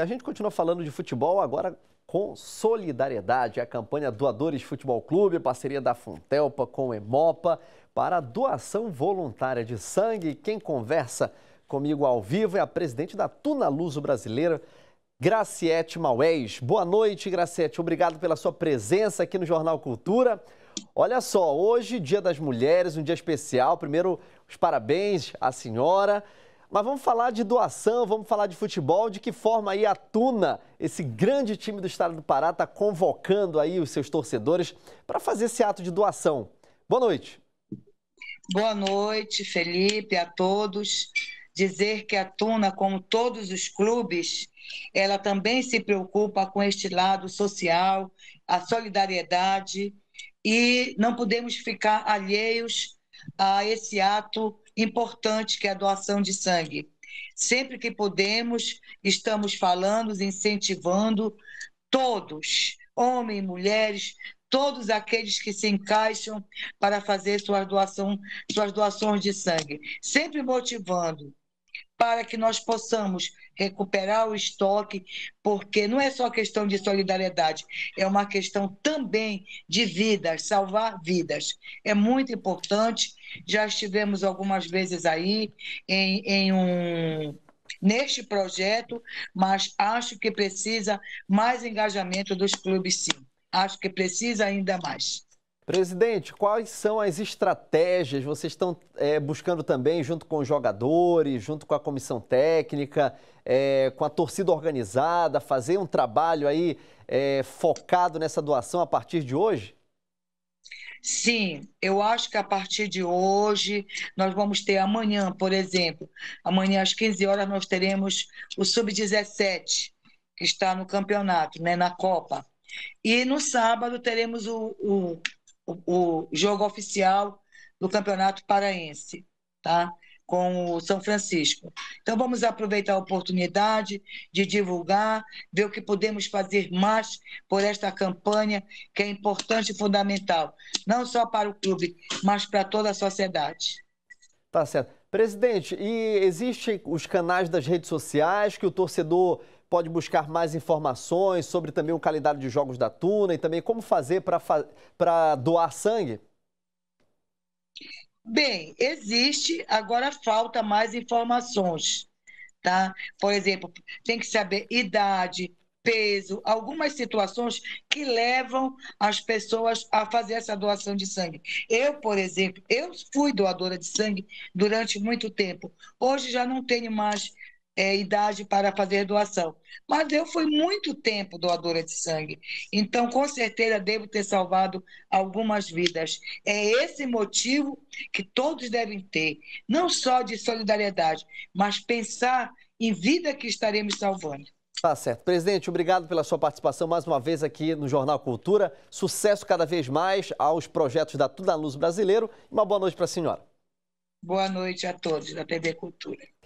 A gente continua falando de futebol agora com solidariedade. A campanha Doadores Futebol Clube, parceria da Funtelpa com o Emopa, para a doação voluntária de sangue. Quem conversa comigo ao vivo é a presidente da Tuna Luso Brasileira, Graciete Maués. Boa noite, Graciete. Obrigado pela sua presença aqui no Jornal Cultura. Olha só, hoje, Dia das Mulheres, um dia especial. Primeiro, os parabéns à senhora. Mas vamos falar de doação, vamos falar de futebol, de que forma aí a Tuna, esse grande time do estado do Pará, está convocando aí os seus torcedores para fazer esse ato de doação. Boa noite. Boa noite, Felipe, a todos. Dizer que a Tuna, como todos os clubes, ela também se preocupa com este lado social, a solidariedade e não podemos ficar alheios a esse ato importante que é a doação de sangue. Sempre que podemos, estamos falando, incentivando todos, homens mulheres, todos aqueles que se encaixam para fazer suas, doação, suas doações de sangue, sempre motivando para que nós possamos recuperar o estoque, porque não é só questão de solidariedade, é uma questão também de vidas, salvar vidas. É muito importante. Já estivemos algumas vezes aí em, em um neste projeto, mas acho que precisa mais engajamento dos clubes, sim. Acho que precisa ainda mais. Presidente, quais são as estratégias vocês estão é, buscando também, junto com os jogadores, junto com a comissão técnica, é, com a torcida organizada, fazer um trabalho aí é, focado nessa doação a partir de hoje? Sim, eu acho que a partir de hoje nós vamos ter amanhã, por exemplo, amanhã às 15 horas nós teremos o sub-17 que está no campeonato, né, na Copa. E no sábado teremos o, o o, o jogo oficial do Campeonato Paraense, tá? com o São Francisco. Então vamos aproveitar a oportunidade de divulgar, ver o que podemos fazer mais por esta campanha que é importante e fundamental, não só para o clube, mas para toda a sociedade. Tá certo. Presidente, e existem os canais das redes sociais que o torcedor pode buscar mais informações sobre também o calendário de jogos da Tuna e também como fazer para doar sangue? Bem, existe, agora falta mais informações, tá? Por exemplo, tem que saber idade, peso, algumas situações que levam as pessoas a fazer essa doação de sangue. Eu, por exemplo, eu fui doadora de sangue durante muito tempo. Hoje já não tenho mais é, idade para fazer doação. Mas eu fui muito tempo doadora de sangue. Então, com certeza, devo ter salvado algumas vidas. É esse motivo que todos devem ter, não só de solidariedade, mas pensar em vida que estaremos salvando. Tá certo. Presidente, obrigado pela sua participação mais uma vez aqui no Jornal Cultura. Sucesso cada vez mais aos projetos da Tudo à Luz Brasileiro. Uma boa noite para a senhora. Boa noite a todos da TV Cultura.